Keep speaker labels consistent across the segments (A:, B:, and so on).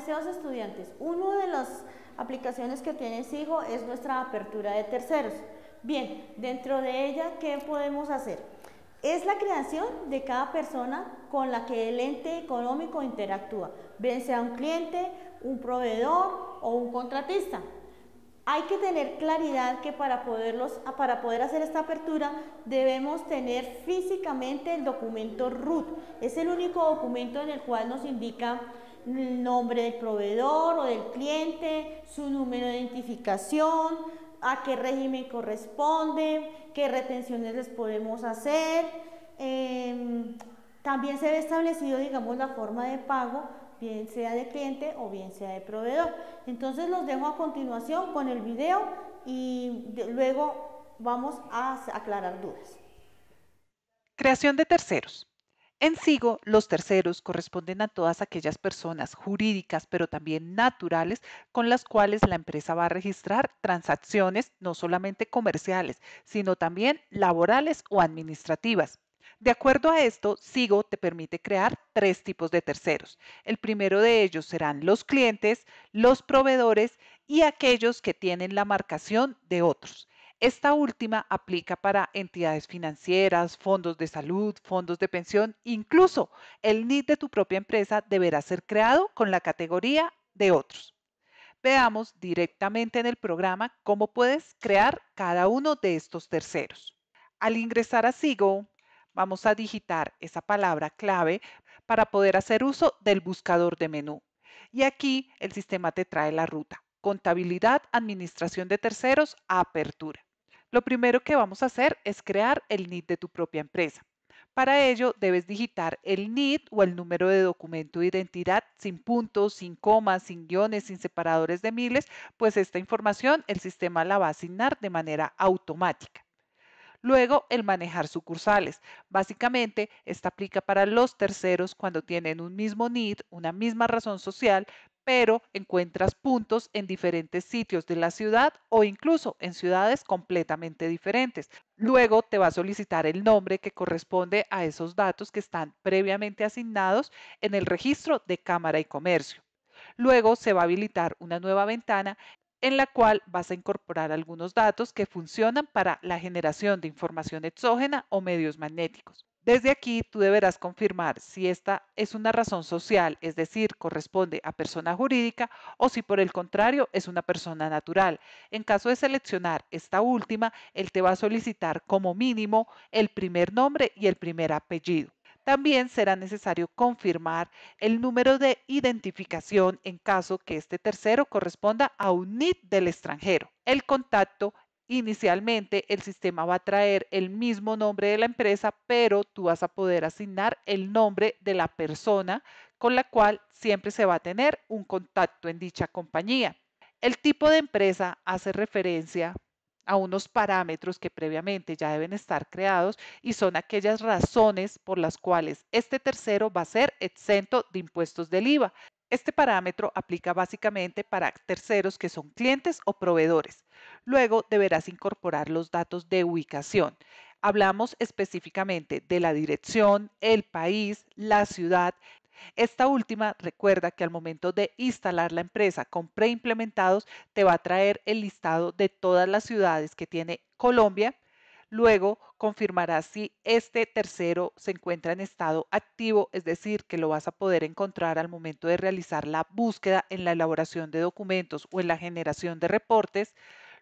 A: deseos estudiantes. Una de las aplicaciones que tiene SIGO es nuestra apertura de terceros. Bien, dentro de ella, ¿qué podemos hacer? Es la creación de cada persona con la que el ente económico interactúa, bien sea un cliente, un proveedor o un contratista. Hay que tener claridad que para, poderlos, para poder hacer esta apertura debemos tener físicamente el documento RUT. Es el único documento en el cual nos indica el nombre del proveedor o del cliente, su número de identificación, a qué régimen corresponde, qué retenciones les podemos hacer. Em, también se ve establecido, digamos, la forma de pago, bien sea de cliente o bien sea de proveedor. Entonces los dejo a continuación con el video y luego vamos a aclarar dudas.
B: Creación de terceros. En SIGO, los terceros corresponden a todas aquellas personas jurídicas, pero también naturales, con las cuales la empresa va a registrar transacciones no solamente comerciales, sino también laborales o administrativas. De acuerdo a esto, SIGO te permite crear tres tipos de terceros. El primero de ellos serán los clientes, los proveedores y aquellos que tienen la marcación de otros. Esta última aplica para entidades financieras, fondos de salud, fondos de pensión, incluso el NID de tu propia empresa deberá ser creado con la categoría de otros. Veamos directamente en el programa cómo puedes crear cada uno de estos terceros. Al ingresar a Sigo, vamos a digitar esa palabra clave para poder hacer uso del buscador de menú. Y aquí el sistema te trae la ruta. Contabilidad, Administración de Terceros, Apertura. Lo primero que vamos a hacer es crear el NID de tu propia empresa. Para ello, debes digitar el NID o el número de documento de identidad sin puntos, sin comas, sin guiones, sin separadores de miles, pues esta información el sistema la va a asignar de manera automática. Luego, el manejar sucursales. Básicamente, esta aplica para los terceros cuando tienen un mismo NID, una misma razón social, pero encuentras puntos en diferentes sitios de la ciudad o incluso en ciudades completamente diferentes. Luego te va a solicitar el nombre que corresponde a esos datos que están previamente asignados en el registro de Cámara y Comercio. Luego se va a habilitar una nueva ventana en la cual vas a incorporar algunos datos que funcionan para la generación de información exógena o medios magnéticos. Desde aquí tú deberás confirmar si esta es una razón social, es decir, corresponde a persona jurídica, o si por el contrario es una persona natural. En caso de seleccionar esta última, él te va a solicitar como mínimo el primer nombre y el primer apellido. También será necesario confirmar el número de identificación en caso que este tercero corresponda a un nit del extranjero. El contacto Inicialmente el sistema va a traer el mismo nombre de la empresa, pero tú vas a poder asignar el nombre de la persona con la cual siempre se va a tener un contacto en dicha compañía. El tipo de empresa hace referencia a unos parámetros que previamente ya deben estar creados y son aquellas razones por las cuales este tercero va a ser exento de impuestos del IVA. Este parámetro aplica básicamente para terceros que son clientes o proveedores. Luego deberás incorporar los datos de ubicación. Hablamos específicamente de la dirección, el país, la ciudad esta última recuerda que al momento de instalar la empresa con preimplementados te va a traer el listado de todas las ciudades que tiene Colombia. Luego confirmarás si este tercero se encuentra en estado activo, es decir, que lo vas a poder encontrar al momento de realizar la búsqueda en la elaboración de documentos o en la generación de reportes.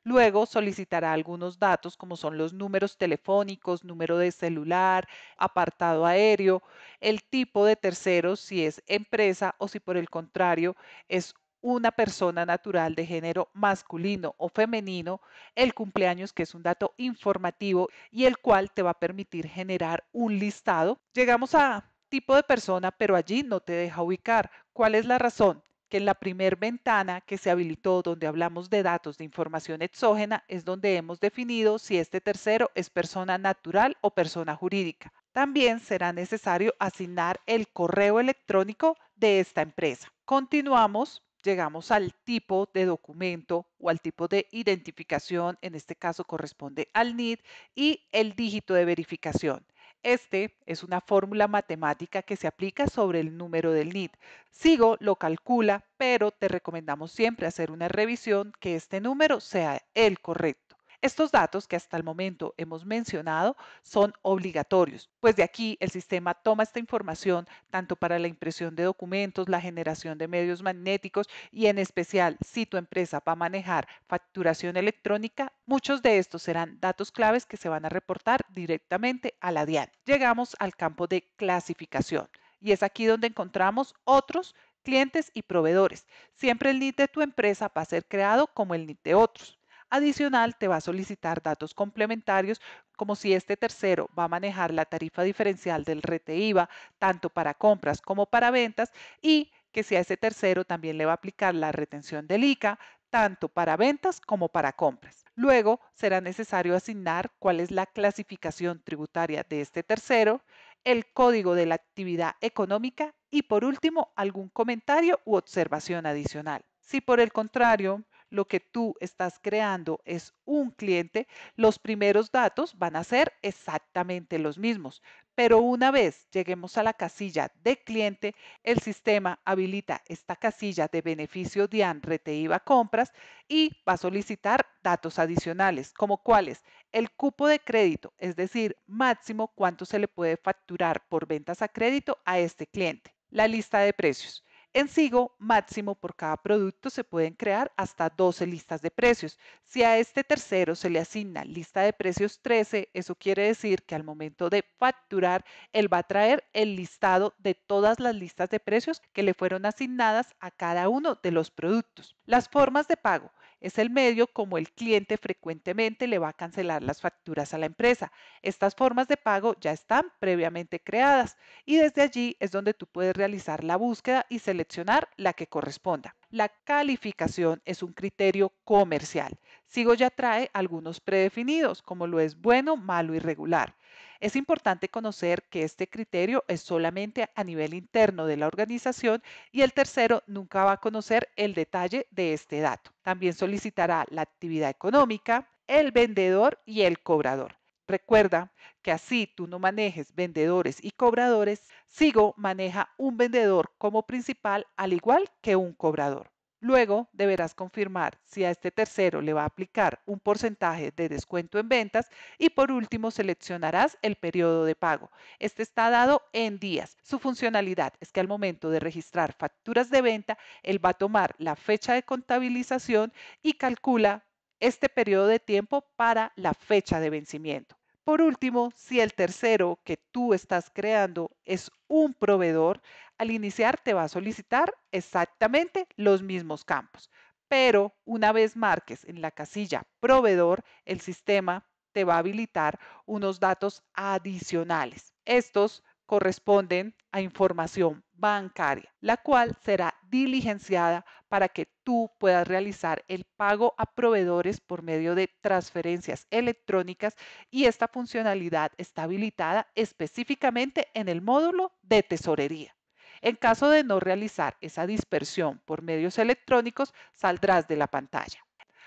B: Luego solicitará algunos datos como son los números telefónicos, número de celular, apartado aéreo, el tipo de tercero, si es empresa o si por el contrario es una persona natural de género masculino o femenino, el cumpleaños, que es un dato informativo y el cual te va a permitir generar un listado. Llegamos a tipo de persona, pero allí no te deja ubicar. ¿Cuál es la razón? que en la primer ventana que se habilitó donde hablamos de datos de información exógena es donde hemos definido si este tercero es persona natural o persona jurídica. También será necesario asignar el correo electrónico de esta empresa. Continuamos, llegamos al tipo de documento o al tipo de identificación, en este caso corresponde al NID, y el dígito de verificación. Este es una fórmula matemática que se aplica sobre el número del NIT. Sigo lo calcula, pero te recomendamos siempre hacer una revisión que este número sea el correcto. Estos datos que hasta el momento hemos mencionado son obligatorios, pues de aquí el sistema toma esta información tanto para la impresión de documentos, la generación de medios magnéticos y en especial si tu empresa va a manejar facturación electrónica, muchos de estos serán datos claves que se van a reportar directamente a la DIAN. Llegamos al campo de clasificación y es aquí donde encontramos otros clientes y proveedores. Siempre el NIT de tu empresa va a ser creado como el NIT de otros. Adicional, te va a solicitar datos complementarios como si este tercero va a manejar la tarifa diferencial del RETE-IVA tanto para compras como para ventas y que si a ese tercero también le va a aplicar la retención del ICA, tanto para ventas como para compras. Luego será necesario asignar cuál es la clasificación tributaria de este tercero, el código de la actividad económica y por último algún comentario u observación adicional. Si por el contrario lo que tú estás creando es un cliente, los primeros datos van a ser exactamente los mismos. Pero una vez lleguemos a la casilla de cliente, el sistema habilita esta casilla de beneficio de Reteiva Compras y va a solicitar datos adicionales, como cuáles el cupo de crédito, es decir, máximo cuánto se le puede facturar por ventas a crédito a este cliente, la lista de precios, en Sigo máximo por cada producto se pueden crear hasta 12 listas de precios. Si a este tercero se le asigna lista de precios 13, eso quiere decir que al momento de facturar, él va a traer el listado de todas las listas de precios que le fueron asignadas a cada uno de los productos. Las formas de pago. Es el medio como el cliente frecuentemente le va a cancelar las facturas a la empresa. Estas formas de pago ya están previamente creadas y desde allí es donde tú puedes realizar la búsqueda y seleccionar la que corresponda. La calificación es un criterio comercial. Sigo ya trae algunos predefinidos, como lo es bueno, malo y regular. Es importante conocer que este criterio es solamente a nivel interno de la organización y el tercero nunca va a conocer el detalle de este dato. También solicitará la actividad económica, el vendedor y el cobrador. Recuerda que así tú no manejes vendedores y cobradores, Sigo maneja un vendedor como principal al igual que un cobrador. Luego deberás confirmar si a este tercero le va a aplicar un porcentaje de descuento en ventas y por último seleccionarás el periodo de pago. Este está dado en días. Su funcionalidad es que al momento de registrar facturas de venta, él va a tomar la fecha de contabilización y calcula este periodo de tiempo para la fecha de vencimiento. Por último, si el tercero que tú estás creando es un proveedor, al iniciar te va a solicitar exactamente los mismos campos, pero una vez marques en la casilla proveedor, el sistema te va a habilitar unos datos adicionales. Estos corresponden a información bancaria, la cual será diligenciada para que tú puedas realizar el pago a proveedores por medio de transferencias electrónicas y esta funcionalidad está habilitada específicamente en el módulo de tesorería. En caso de no realizar esa dispersión por medios electrónicos, saldrás de la pantalla.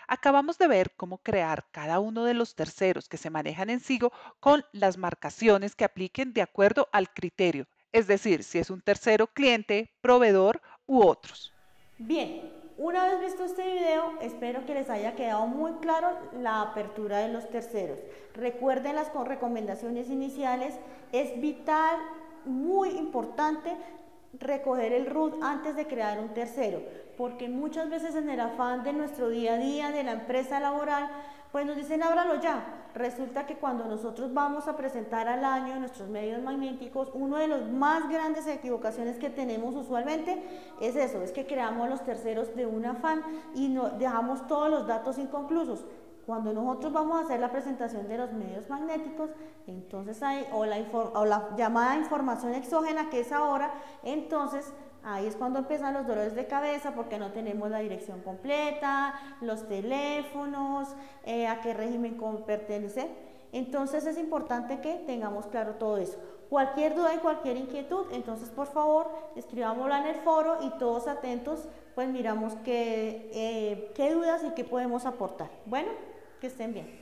B: Acabamos de ver cómo crear cada uno de los terceros que se manejan en SIGO con las marcaciones que apliquen de acuerdo al criterio, es decir, si es un tercero cliente, proveedor u otros. Bien,
A: una vez visto este video, espero que les haya quedado muy claro la apertura de los terceros. Recuerden las recomendaciones iniciales, es vital, muy importante recoger el root antes de crear un tercero, porque muchas veces en el afán de nuestro día a día, de la empresa laboral, pues nos dicen ábralo ya. Resulta que cuando nosotros vamos a presentar al año nuestros medios magnéticos, uno de los más grandes equivocaciones que tenemos usualmente es eso, es que creamos los terceros de un afán y no, dejamos todos los datos inconclusos. Cuando nosotros vamos a hacer la presentación de los medios magnéticos, entonces hay, o la, la llamada información exógena, que es ahora, entonces Ahí es cuando empiezan los dolores de cabeza porque no tenemos la dirección completa, los teléfonos, eh, a qué régimen pertenece. Entonces es importante que tengamos claro todo eso. Cualquier duda y cualquier inquietud, entonces por favor escribámosla en el foro y todos atentos, pues miramos qué, eh, qué dudas y qué podemos aportar. Bueno. Que estén bien.